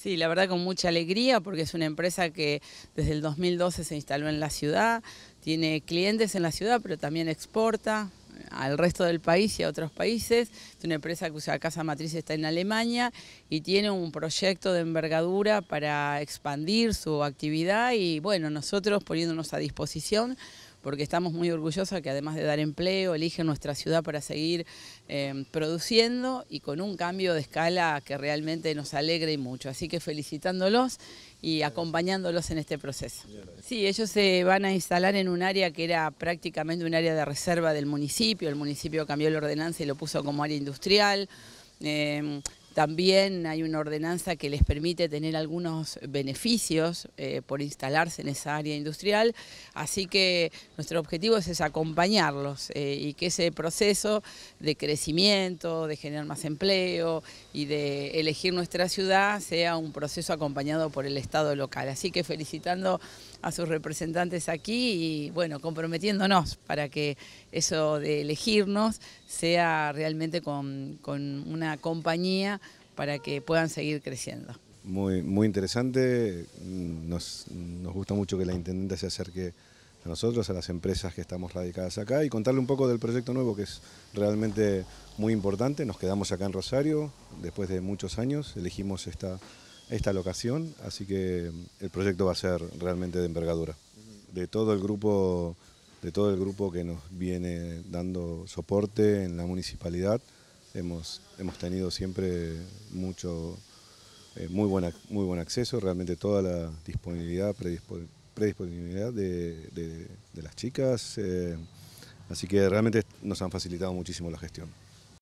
Sí, la verdad con mucha alegría porque es una empresa que desde el 2012 se instaló en la ciudad, tiene clientes en la ciudad, pero también exporta eh, al resto del país y a otros países. Es una empresa cuya casa matriz está en Alemania y tiene un proyecto de envergadura para expandir su actividad y bueno, nosotros poniéndonos a disposición porque estamos muy orgullosos que además de dar empleo, eligen nuestra ciudad para seguir em, produciendo y con un cambio de escala que realmente nos alegre y mucho. Así que felicitándolos y acompañándolos en este proceso. Sí, ellos se van a instalar en un área que era prácticamente un área de reserva del municipio, el municipio cambió la ordenanza y lo puso como área industrial. Em, también hay una ordenanza que les permite tener algunos beneficios eh, por instalarse en esa área industrial, así que nuestro objetivo es, acompañarlos eh, y que ese proceso de crecimiento, de generar más empleo y de elegir nuestra ciudad sea un proceso acompañado por el Estado local. Así que felicitando a sus representantes aquí y bueno, comprometiéndonos para que eso de elegirnos sea realmente con una compañía para que puedan seguir creciendo. Muy, muy interesante, nos, gusta mucho que la Intendente se acerque a nosotros, a las empresas que estamos radicadas acá y contarle un poco del proyecto nuevo que es realmente muy importante. Nos quedamos acá en Rosario, después de muchos años elegimos esta, esta locación, así que el proyecto va a ser realmente de envergadura. De todo el grupo, de todo el grupo que nos viene dando soporte en la municipalidad, hemos, hemos tenido siempre mucho, eh, muy, buen, muy buen acceso, realmente toda la disponibilidad, predisponibilidad de, de, las chicas, eh, así que realmente nos han facilitado muchísimo la gestión.